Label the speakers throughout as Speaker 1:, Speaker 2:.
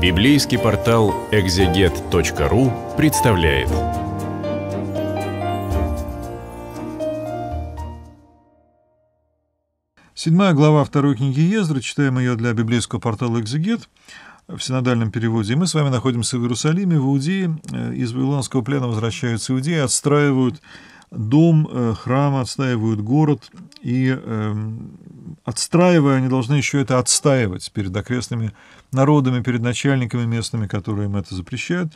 Speaker 1: Библейский портал экзегет.ру представляет. Седьмая глава второй книги Ездра, читаем ее для библейского портала «Экзегет» в синодальном переводе. И мы с вами находимся в Иерусалиме, в Иудее. Э, из Вавилонского плена возвращаются иудеи, отстраивают дом, э, храм, отстаивают город и эм, отстраивая, они должны еще это отстаивать перед окрестными народами, перед начальниками местными, которые им это запрещают.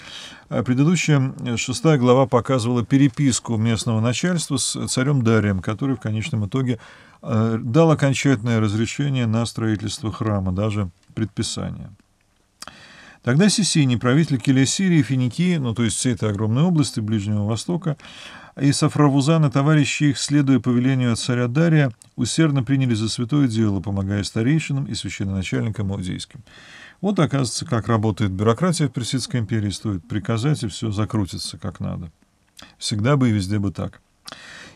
Speaker 1: А предыдущая э, шестая глава показывала переписку местного начальства с царем Дарием, который в конечном итоге э, дал окончательное разрешение на строительство храма, даже предписание. Тогда Сисини, правитель Келесирии, Финикии, ну то есть всей этой огромной области Ближнего Востока, и Сафравузан и товарищи их, следуя повелению от царя Дария, усердно приняли за святое дело, помогая старейшинам и священноначальникам аудейским. Вот, оказывается, как работает бюрократия в Персидской империи, стоит приказать, и все закрутится как надо. Всегда бы и везде бы так.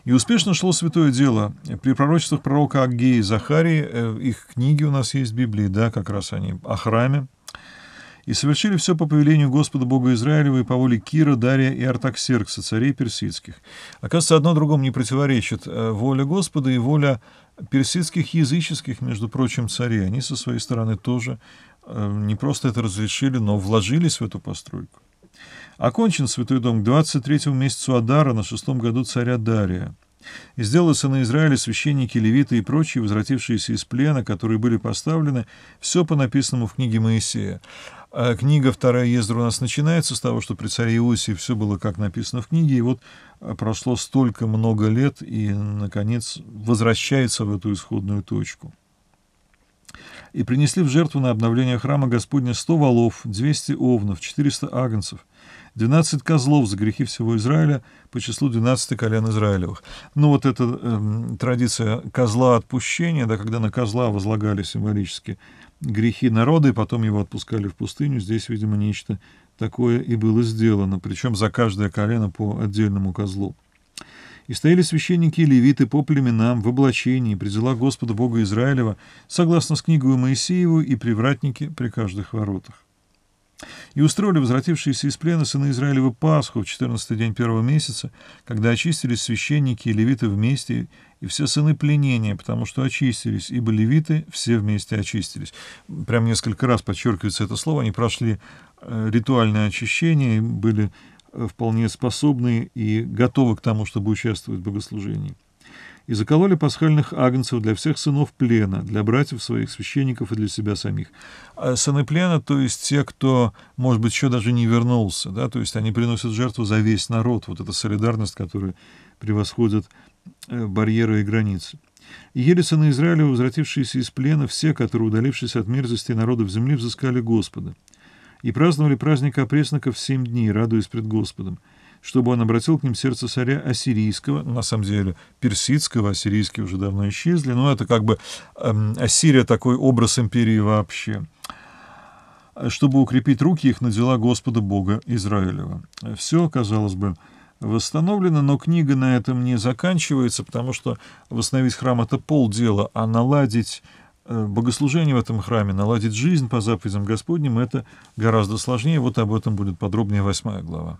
Speaker 1: И успешно шло святое дело. При пророчествах пророка Аггеи и Захарии, э, их книги у нас есть в Библии, да, как раз они о храме, и совершили все по повелению Господа Бога Израилева и по воле Кира, Дария и Артаксеркса, царей персидских. Оказывается, одно другому не противоречит. Э, воля Господа и воля персидских языческих, между прочим, царей. Они со своей стороны тоже э, не просто это разрешили, но вложились в эту постройку. Окончен святой дом к 23 месяцу Адара на шестом году царя Дария. И сделали сыны Израиля священники, левиты и прочие, возвратившиеся из плена, которые были поставлены, все по написанному в книге Моисея. А книга «Вторая Ездра» у нас начинается с того, что при царе Иосифе все было как написано в книге, и вот а, прошло столько много лет, и, наконец, возвращается в эту исходную точку. «И принесли в жертву на обновление храма Господня сто валов, двести овнов, четыреста агнцев, 12 козлов за грехи всего Израиля по числу 12 колен Израилевых. Ну вот эта э, традиция козла отпущения, да, когда на козла возлагали символически грехи народа, и потом его отпускали в пустыню, здесь, видимо, нечто такое и было сделано, причем за каждое колено по отдельному козлу. И стояли священники и левиты по племенам в облачении при делах Господа Бога Израилева, согласно с книгой Моисееву, и привратники при каждых воротах и устроили возвратившиеся из плена сына Израилева Пасху в 14 день первого месяца, когда очистились священники и левиты вместе, и все сыны пленения, потому что очистились, ибо левиты все вместе очистились. Прям несколько раз подчеркивается это слово, они прошли э, ритуальное очищение, были э, вполне способны и готовы к тому, чтобы участвовать в богослужении и закололи пасхальных агнцев для всех сынов плена, для братьев своих священников и для себя самих. А сыны плена, то есть те, кто, может быть, еще даже не вернулся, да, то есть они приносят жертву за весь народ, вот эта солидарность, которая превосходит э, барьеры и границы. И ели сыны Израиля, возвратившиеся из плена, все, которые, удалившись от мерзости народов земли, взыскали Господа. И праздновали праздник опресноков семь дней, радуясь пред Господом чтобы он обратил к ним сердце царя ассирийского, на самом деле персидского, ассирийские уже давно исчезли, но это как бы э, Ассирия такой образ империи вообще чтобы укрепить руки их на дела Господа Бога Израилева. Все, казалось бы, восстановлено, но книга на этом не заканчивается, потому что восстановить храм — это полдела, а наладить э, богослужение в этом храме, наладить жизнь по заповедям Господним — это гораздо сложнее. Вот об этом будет подробнее восьмая глава.